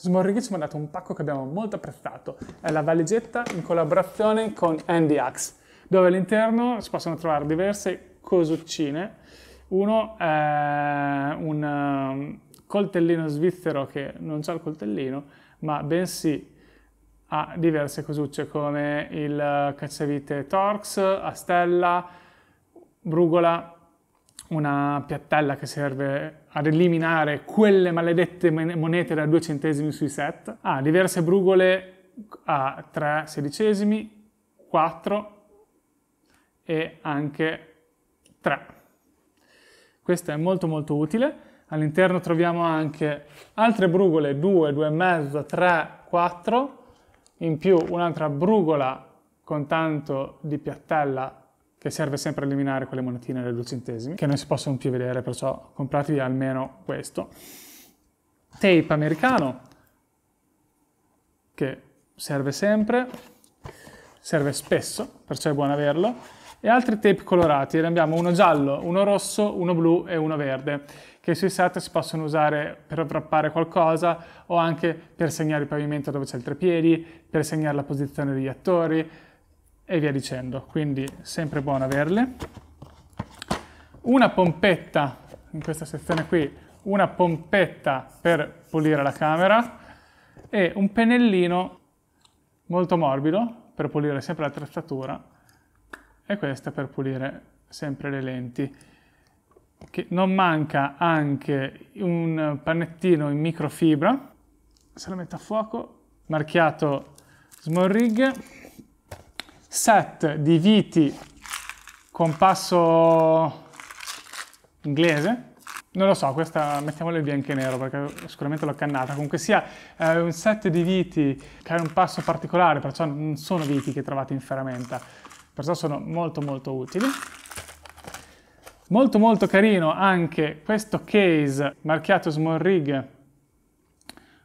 Smorrighi ci ha mandato un pacco che abbiamo molto apprezzato. È la valigetta in collaborazione con Andy Axe, dove all'interno si possono trovare diverse cosuccine. Uno è un um, coltellino svizzero che non c'ha il coltellino, ma bensì ha diverse cosucce come il uh, cacciavite Torx, Astella, Brugola, una piattella che serve ad eliminare quelle maledette monete da 2 centesimi sui set, ha diverse brugole a 3 sedicesimi, 4 e anche 3. Questo è molto molto utile. All'interno troviamo anche altre brugole 2, 2,5, 3, 4, in più un'altra brugola con tanto di piattella che serve sempre a eliminare quelle monetine da 2 centesimi, che non si possono più vedere, perciò compratevi almeno questo. Tape americano, che serve sempre, serve spesso, perciò è buono averlo, e altri tape colorati, ne abbiamo uno giallo, uno rosso, uno blu e uno verde, che sui set si possono usare per avrappare qualcosa o anche per segnare il pavimento dove c'è il treppiedi, per segnare la posizione degli attori, e via dicendo. Quindi sempre buono averle. Una pompetta, in questa sezione qui, una pompetta per pulire la camera e un pennellino molto morbido per pulire sempre l'attrezzatura e questa per pulire sempre le lenti. Che non manca anche un pannettino in microfibra, se lo metto a fuoco, marchiato small rig set di viti con passo inglese non lo so, questa mettiamolo in bianco e nero perché sicuramente l'ho cannata. Comunque sia eh, un set di viti che ha un passo particolare, perciò non sono viti che trovate in ferramenta, perciò sono molto molto utili. Molto molto carino anche questo case marchiato small rig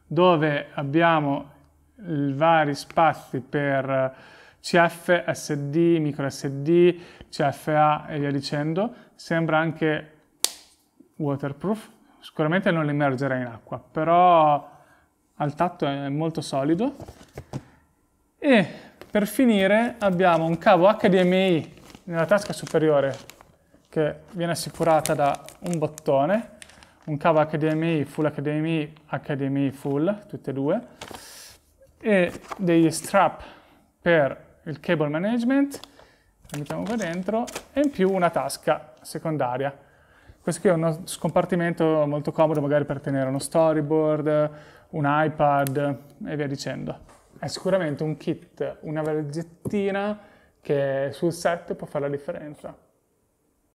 dove abbiamo vari spazi per CF, SD, micro SD, CFA e via dicendo. Sembra anche waterproof, sicuramente non immergerà in acqua, però al tatto è molto solido. E per finire abbiamo un cavo HDMI nella tasca superiore che viene assicurata da un bottone, un cavo HDMI, full HDMI, HDMI full, tutte e due, e degli strap per il cable management, lo mettiamo qua dentro, e in più una tasca secondaria. Questo qui è uno scompartimento molto comodo magari per tenere uno storyboard, un iPad e via dicendo. È sicuramente un kit, una valigettina che sul set può fare la differenza.